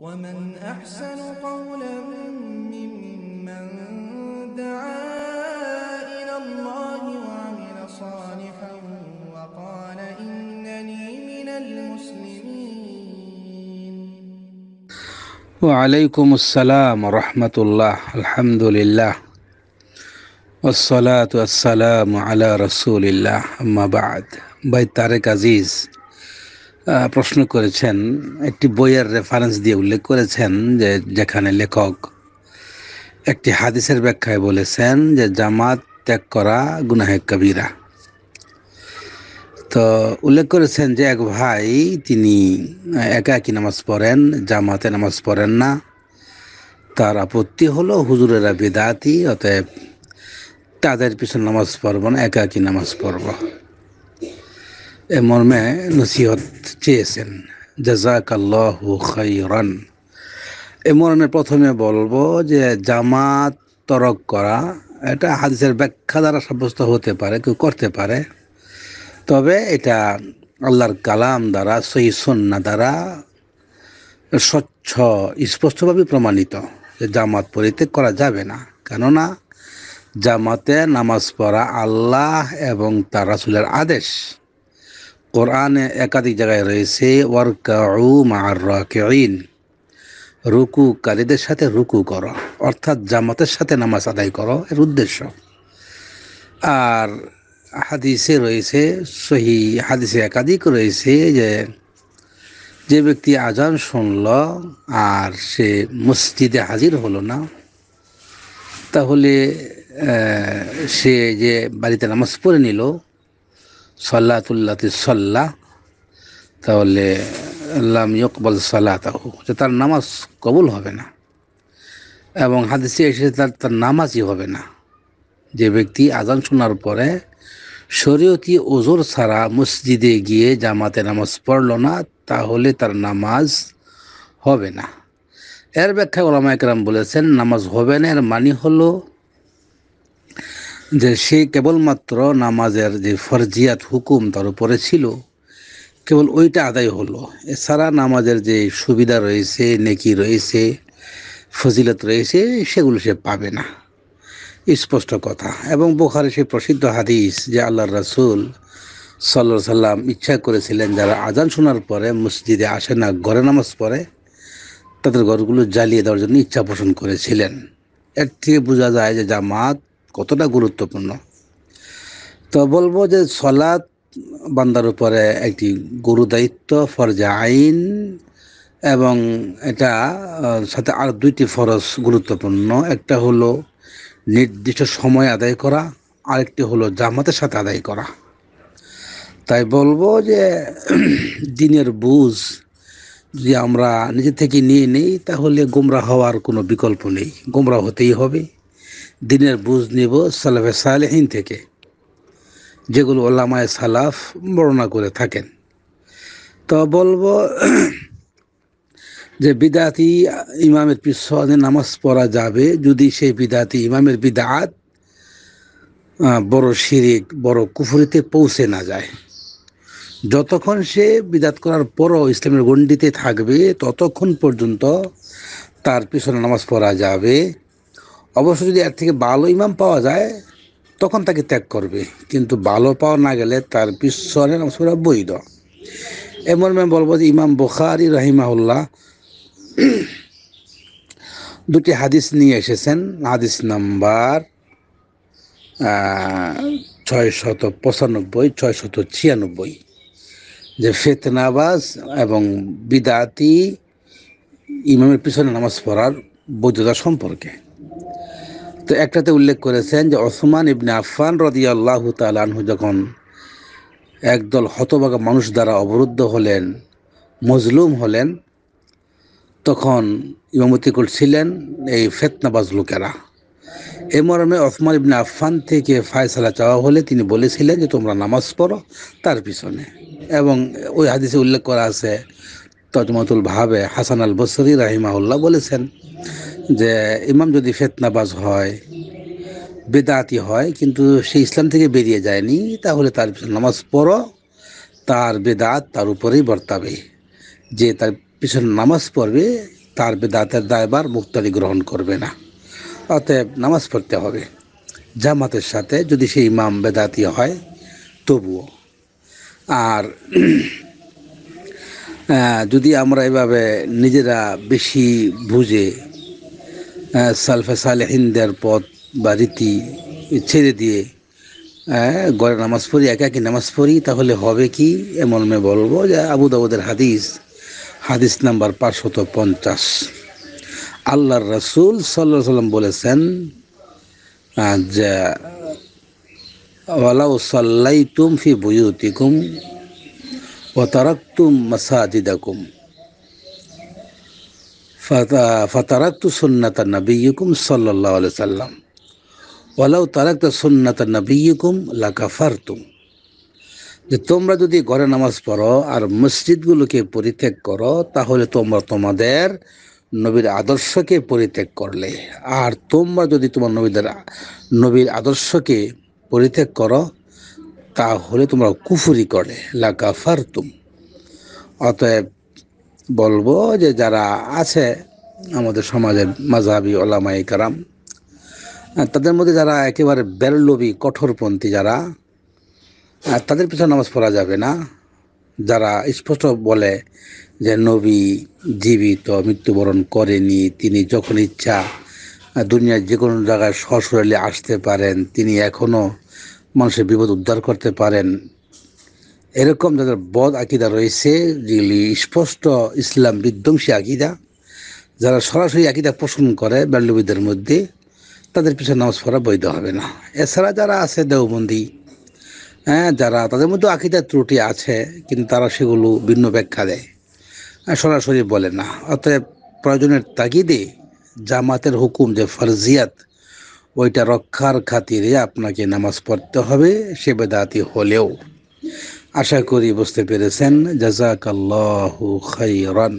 ومن أحسن قولا ممن دعا إلى الله وعمل صالحا وقال إنني من المسلمين وعليكم السلام ورحمة الله الحمد لله والصلاة والسلام على رسول الله أما بعد بيت تارك عزيز প্রশ্ন করেছেন একটি বইয়ের রেফারেন্স দিয়ে উল্লেখ করেছেন যে যেখানে লেখক একটি হাদিসের ব্যাখ্যায় বলেছেন যে জামাত ত্যাগ করা গুনাহে কবিরা তো উল্লেখ করেছেন যে এক ভাই তিনি একা একই নামাজ পড়েন জামাতে নামাজ পড়েন না তার আপত্তি হলো হুজুরেরা বেদাতি অতএব তাদের পিছনে নামাজ পড়ব না একা একই নামাজ পড়ব এ মর্মে নসিহত চেয়েছেন আল্লাহ খাইরান এ মরণে প্রথমে বলবো যে জামাত তরক করা এটা হাদিসের ব্যাখ্যা দ্বারা সাব্যস্ত হতে পারে কেউ করতে পারে তবে এটা আল্লাহর কালাম দ্বারা সহি সন্না দ্বারা স্বচ্ছ স্পষ্টভাবে প্রমাণিত যে জামাত পরিত্যাগ করা যাবে না কেননা জামাতে নামাজ পড়া আল্লাহ এবং তার রাসুলের আদেশ কোরআনে একাধিক জায়গায় রয়েছে ওয়ারকাউ মার রুকু রুকুকারীদের সাথে রুকু করো অর্থাৎ জামাতের সাথে নামাজ আদায় করো এর উদ্দেশ্য আর হাদিসে রয়েছে সহি হাদিসে একাধিক রয়েছে যে যে ব্যক্তি আজান শুনল আর সে মসজিদে হাজির হলো না তাহলে সে যে বাড়িতে নামাজ পড়ে নিল সল্লাতুল্লাতি সল্লাহ তাহলে লাম ইকবল তাহ যে তার নামাজ কবুল হবে না এবং হাদিসে এসে তার তার নামাজই হবে না যে ব্যক্তি আজান শোনার পরে শরীয়তি ওজোর ছাড়া মসজিদে গিয়ে জামাতে নামাজ পড়ল না তাহলে তার নামাজ হবে না এর ব্যাখ্যা ওলামা একরাম বলেছেন নামাজ হবে না এর মানি হলো যে সে কেবলমাত্র নামাজের যে ফরজিয়াত হুকুম তার উপরে ছিল কেবল ওইটা আদায় হলো এছাড়া নামাজের যে সুবিধা রয়েছে নেকি রয়েছে ফজিলত রয়েছে সেগুলো সে পাবে না স্পষ্ট কথা এবং বোখারে সে প্রসিদ্ধ হাদিস যে আল্লাহ রাসুল সাল্লা সাল্লাম ইচ্ছা করেছিলেন যারা আজান শোনার পরে মসজিদে আসে না ঘরে নামাজ পড়ে তাদের ঘরগুলো জ্বালিয়ে দেওয়ার জন্য ইচ্ছা পোষণ করেছিলেন এর থেকে বোঝা যায় যে জামাত কতটা গুরুত্বপূর্ণ তো বলবো যে সলাৎ বান্দার উপরে একটি গুরুদায়িত্ব দায়িত্ব ফরজা আইন এবং এটা সাথে আর দুইটি ফরজ গুরুত্বপূর্ণ একটা হলো নির্দিষ্ট সময় আদায় করা আরেকটি হলো জামাতের সাথে আদায় করা তাই বলবো যে দিনের বুঝ যদি আমরা নিজে থেকে নিয়ে নিই তাহলে গোমরা হওয়ার কোনো বিকল্প নেই গোমরা হতেই হবে দিনের বুঝ নিব সালাফে সালেহীন থেকে যেগুলো ওলামায় সালাফ বর্ণনা করে থাকেন তো বলবো যে বিদাতি ইমামের পিছনে নামাজ পড়া যাবে যদি সেই বিদাতি ইমামের বিদাত বড় শিরিক বড় কুফুরিতে পৌঁছে না যায় যতক্ষণ সে বিদাত করার পরও ইসলামের গণ্ডিতে থাকবে ততক্ষণ পর্যন্ত তার পিছনে নামাজ পড়া যাবে অবশ্য যদি এর থেকে ভালো ইমাম পাওয়া যায় তখন তাকে ত্যাগ করবে কিন্তু ভালো পাওয়া না গেলে তার পিছনে সুরা বৈধ এমন আমি বলবো যে ইমাম বোখারি রাহিমাহুল্লাহ দুটি হাদিস নিয়ে এসেছেন হাদিস নাম্বার ছয় শত পঁচানব্বই ছয় শত ছিয়ানব্বই যে ফেতনাবাজ এবং বিদাতি ইমামের পিছনে নামাজ পড়ার বৈধতা সম্পর্কে তো একটাতে উল্লেখ করেছেন যে ওসমান ইবনে আফফান রদি আল্লাহ তালানহু যখন একদল হতভাগা মানুষ দ্বারা অবরুদ্ধ হলেন মজলুম হলেন তখন ইমামতি করছিলেন এই ফেতনাবাজ লোকেরা এ মর্মে ওসমান ইবনে আফফান থেকে ফায়সালা চাওয়া হলে তিনি বলেছিলেন যে তোমরা নামাজ পড়ো তার পিছনে এবং ওই হাদিসে উল্লেখ করা আছে তজমতুল ভাবে হাসান আল বসরি রাহিমাউল্লাহ বলেছেন যে ইমাম যদি ফেতনাবাজ হয় বেদাতি হয় কিন্তু সে ইসলাম থেকে বেরিয়ে যায়নি তাহলে তার পিছনে নামাজ পড়ো তার বেদাত তার উপরেই বর্তাবে যে তার পিছনে নামাজ পড়বে তার বেদাতের দায়বার মুক্তারি গ্রহণ করবে না অতএব নামাজ পড়তে হবে জামাতের সাথে যদি সে ইমাম বেদাতি হয় তবুও আর যদি আমরা এভাবে নিজেরা বেশি বুঝে সালফে সালেহিনদের পথ বা রীতি ছেড়ে দিয়ে গড়ে নামাজ পড়ি একা কি নামাজ পড়ি তাহলে হবে কি এমন মে বলবো যে আবু দাবুদের হাদিস হাদিস নাম্বার পাঁচশত পঞ্চাশ আল্লাহর রসুল সাল্লাহ সাল্লাম বলেছেন যে ওয়ালাউ সাল্লাই তুম ফি বুয়ুতিকুম ও তারাক তুম মাসাজিদাকুম ফাতারাক্তু সুন্নাতা নবীকুম সাল্লাহ আলি সাল্লাম ওয়ালাউ তারাক্তা সুন্নাতা নবীকুম লাকাফারতুম যে তোমরা যদি ঘরে নামাজ পড়ো আর মসজিদগুলোকে পরিত্যাগ করো তাহলে তোমরা তোমাদের নবীর আদর্শকে পরিত্যাগ করলে আর তোমরা যদি তোমার নবীদের নবীর আদর্শকে পরিত্যাগ করো তাহলে তোমরা কুফুরি করলে লাকাফারতুম অতএব বলবো যে যারা আছে আমাদের সমাজের মাঝহাবি ওলামাই কারাম তাদের মধ্যে যারা একেবারে বেরলবি কঠোরপন্থী যারা তাদের পিছনে নামাজ পড়া যাবে না যারা স্পষ্ট বলে যে নবী জীবিত মৃত্যুবরণ করেনি তিনি যখন ইচ্ছা দুনিয়ার যে কোনো জায়গায় সশরীরে আসতে পারেন তিনি এখনও মানুষের বিপদ উদ্ধার করতে পারেন এরকম যাদের বদ আকিদা রয়েছে যেগুলি স্পষ্ট ইসলাম বিধ্বংসী আকিদা যারা সরাসরি আকিদা পোষণ করে বেল্লবিদের মধ্যে তাদের পিছনে নামাজ পড়া বৈধ হবে না এছাড়া যারা আছে দেওবন্দি হ্যাঁ যারা তাদের মধ্যে আকিদার ত্রুটি আছে কিন্তু তারা সেগুলো ভিন্ন ব্যাখ্যা দেয় সরাসরি বলে না অতএব প্রয়োজনের তাগিদে জামাতের হুকুম যে ফরজিয়াত ওইটা রক্ষার খাতিরে আপনাকে নামাজ পড়তে হবে সে বেদাতি হলেও আশা করি বুঝতে পেরেছেন জাজাকাল্লাহু খাইরান